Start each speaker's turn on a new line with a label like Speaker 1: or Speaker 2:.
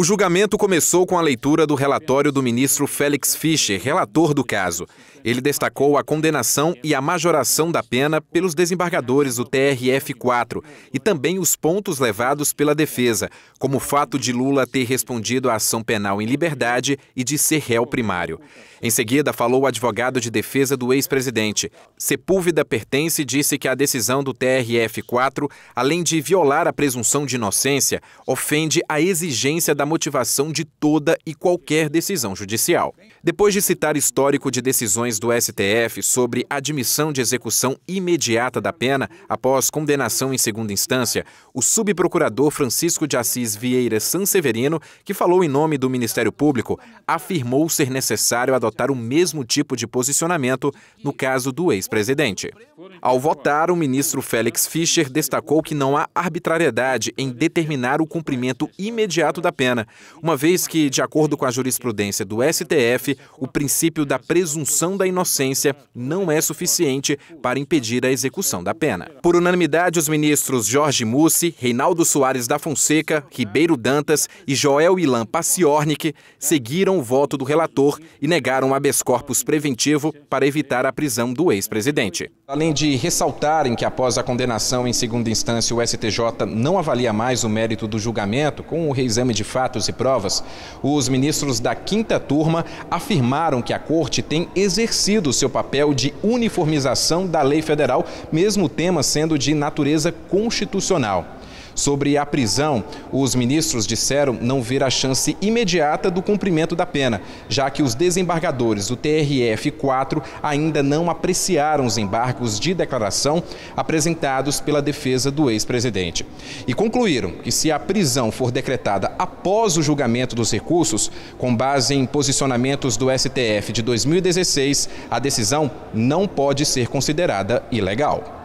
Speaker 1: O julgamento começou com a leitura do relatório do ministro Félix Fischer, relator do caso. Ele destacou a condenação e a majoração da pena pelos desembargadores do TRF-4 e também os pontos levados pela defesa, como o fato de Lula ter respondido à ação penal em liberdade e de ser réu primário. Em seguida, falou o advogado de defesa do ex-presidente. Sepúlveda Pertence disse que a decisão do TRF-4, além de violar a presunção de inocência, ofende a exigência da motivação de toda e qualquer decisão judicial. Depois de citar histórico de decisões do STF sobre admissão de execução imediata da pena após condenação em segunda instância, o subprocurador Francisco de Assis Vieira Sanseverino, que falou em nome do Ministério Público, afirmou ser necessário adotar o mesmo tipo de posicionamento no caso do ex-presidente. Ao votar, o ministro Félix Fischer destacou que não há arbitrariedade em determinar o cumprimento imediato da pena uma vez que, de acordo com a jurisprudência do STF, o princípio da presunção da inocência não é suficiente para impedir a execução da pena. Por unanimidade, os ministros Jorge Mussi, Reinaldo Soares da Fonseca, Ribeiro Dantas e Joel Ilan Paciornik seguiram o voto do relator e negaram habeas corpus preventivo para evitar a prisão do ex-presidente. Além de ressaltarem que após a condenação em segunda instância o STJ não avalia mais o mérito do julgamento com o reexame de fato Fatos e Provas, os ministros da quinta turma afirmaram que a Corte tem exercido seu papel de uniformização da lei federal, mesmo o tema sendo de natureza constitucional. Sobre a prisão, os ministros disseram não ver a chance imediata do cumprimento da pena, já que os desembargadores do TRF-4 ainda não apreciaram os embargos de declaração apresentados pela defesa do ex-presidente. E concluíram que se a prisão for decretada após o julgamento dos recursos, com base em posicionamentos do STF de 2016, a decisão não pode ser considerada ilegal.